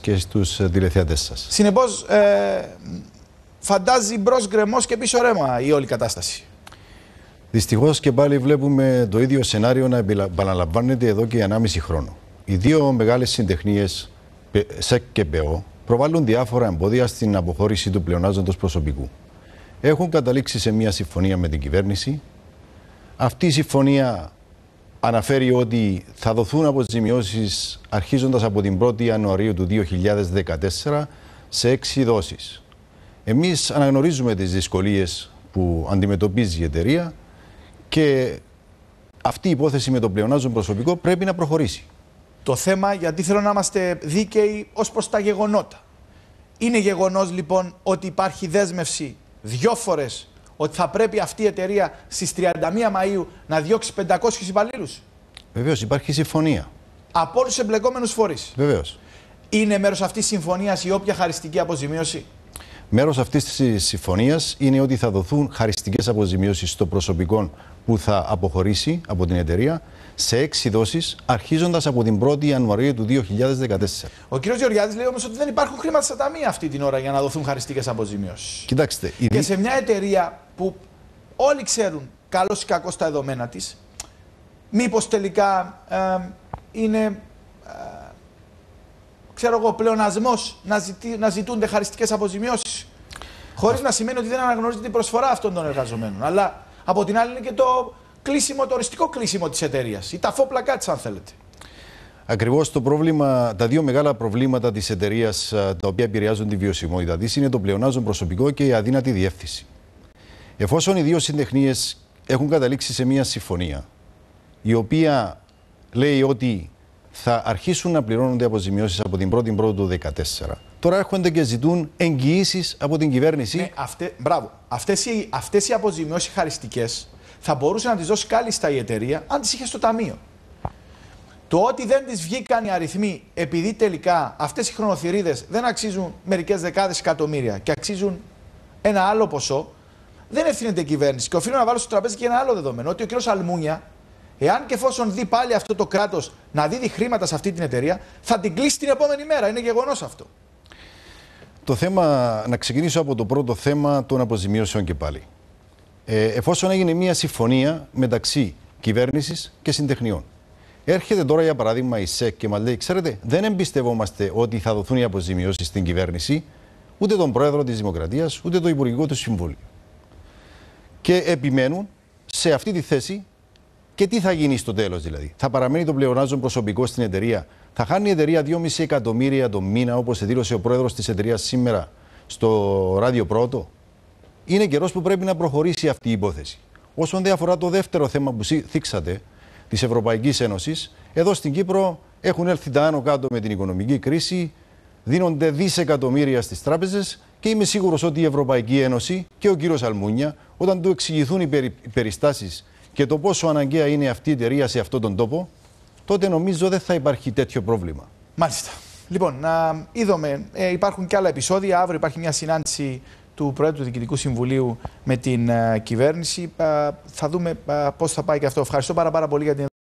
και στους τηλεθεατές σας. Συνεπώς, ε, φαντάζει μπρος γκρεμός και πίσω ρέμα η όλη κατάσταση. Δυστυχώς και πάλι βλέπουμε το ίδιο σενάριο να επαναλαμβάνεται εδώ και 1,5 χρόνο. Οι δύο μεγάλες συντεχνίες, ΣΕΚ και ΠΕΟ, προβάλλουν διάφορα εμπόδια στην αποχώρηση του πλεονάζοντος προσωπικού. Έχουν καταλήξει σε μια συμφωνία με την κυβέρνηση. Αυτή η συμφωνία αναφέρει ότι θα δοθούν αποζημιώσεις αρχίζοντας από την 1η Ιανουαρίου του 2014 σε έξι δόσεις. Εμείς αναγνωρίζουμε τις δυσκολίες που αντιμετωπίζει η εταιρεία και αυτή η υπόθεση με το πλεονάζον προσωπικό πρέπει να προχωρήσει. Το θέμα, γιατί θέλω να είμαστε δίκαιοι ως προς τα γεγονότα. Είναι γεγονός λοιπόν ότι υπάρχει δέσμευση δυο φορές ότι θα πρέπει αυτή η εταιρεία στις 31 Μαου να διώξει 500 υπαλλήλους. Βεβαίως, υπάρχει συμφωνία. Από όλους τους εμπλεκόμενους φορείς. Βεβαίως. Είναι μέρος αυτής της συμφωνίας η όποια χαριστική αποζημίωση. Μέρος αυτής της συμφωνίας είναι ότι θα δοθούν χαριστικές αποζημιώσεις στο προσωπικό που θα αποχωρήσει από την εταιρεία σε έξι δόσεις, αρχίζοντας από την 1η Ιανουαρίου του 2014. Ο κ. Γεωργιάδης λέει όμως ότι δεν υπάρχουν χρήματα στα ταμεία αυτή την ώρα για να δοθούν χαριστικές αποζημιώσεις. Κοιτάξτε. Και σε μια εταιρεία που όλοι ξέρουν καλώ ή κακός τα δεδομένα της, μήπως τελικά ε, είναι ξέρω εγώ, πλεονασμός να, να ζητούνται χαριστικές αποζημιώσεις. Χωρίς να σημαίνει ότι δεν αναγνωρίζεται την προσφορά αυτών των εργαζομένων. Αλλά από την άλλη είναι και το κλείσιμο, το οριστικό κλείσιμο της εταιρείας. Η ταφόπλα τη, αν θέλετε. Ακριβώς το πρόβλημα, τα δύο μεγάλα προβλήματα της εταιρείας τα οποία επηρεάζουν τη βιωσιμότητα της είναι το πλεονάζον προσωπικό και η αδύνατη διεύθυνση. Εφόσον οι δύο συντεχνίες έχουν καταλήξει σε μια συμφωνία η οποία λέει ότι θα αρχίσουν να πληρώνονται αποζημιώσεις από την 1η του 2014. Τώρα έρχονται και ζητούν εγγυήσεις από την κυβέρνηση. Ναι, αυτέ, μπράβο. Αυτές οι, αυτές οι αποζημιώσεις χαριστικές θα μπορούσε να τις δώσει κάλλιστα η εταιρεία αν τις είχε στο ταμείο. Το ότι δεν τις βγήκαν οι αριθμοί επειδή τελικά αυτές οι χρονοθυρίδες δεν αξίζουν μερικές δεκάδες εκατομμύρια και αξίζουν ένα άλλο ποσό, δεν ευθύνεται η κυβέρνηση. Και οφείλω να βάλω στο τραπέζι και ένα άλλο δεδομένο ότι ο κ. Αλμούνια Εάν και εφόσον δει πάλι αυτό το κράτος να δίδει χρήματα σε αυτή την εταιρεία, θα την κλείσει την επόμενη μέρα. Είναι γεγονός αυτό. Το θέμα, να ξεκινήσω από το πρώτο θέμα των αποζημιώσεων και πάλι. Ε, εφόσον έγινε μια συμφωνία μεταξύ κυβέρνησης και συντεχνιών. Έρχεται τώρα για παράδειγμα η ΣΕΚ και μας λέει: Ξέρετε, δεν εμπιστευόμαστε ότι θα δοθούν οι αποζημιώσεις στην κυβέρνηση, ούτε τον πρόεδρο της Δημοκρατίας, ούτε το Υπουργικό του Συμβούλιο. Και επιμένουν σε αυτή τη θέση και τι θα γίνει στο τέλος, δηλαδή. Θα παραμένει το πλεονάζον προσωπικό στην εταιρεία. Θα χάνει η εταιρεία 2,5 εκατομμύρια το μήνα, όπως δήλωσε ο πρόεδρος της εταιρείας σήμερα στο Ράδιο Πρώτο. Είναι καιρός που πρέπει να προχωρήσει αυτή η υπόθεση. Όσον δεν αφορά το δεύτερο θέμα που θίξατε, της Ευρωπαϊκής Ένωσης, εδώ στην Κύπρο έχουν έλθει τα άνω κάτω με την οικονομική κρίση, δίνονται δισεκατομμύρια στις τράπεζες και είμαι σίγουρος ότι η Ευρωπαϊκή Ένωση και ο κύριος Αλμούνια, όταν του εξηγηθούν οι περιστάσεις και το πόσο αναγκαία είναι αυτή η εταιρεία σε αυτόν τον τόπο, τότε νομίζω δεν θα υπάρχει τέτοιο πρόβλημα. Μάλιστα. Λοιπόν, να είδαμε. Ε, υπάρχουν και άλλα επεισόδια. Αύριο υπάρχει μια συνάντηση του Προέδρου του Διοικητικού Συμβουλίου με την ε, κυβέρνηση. Ε, θα δούμε πώ ε, πώς θα πάει και αυτό. Ευχαριστώ πάρα, πάρα πολύ για την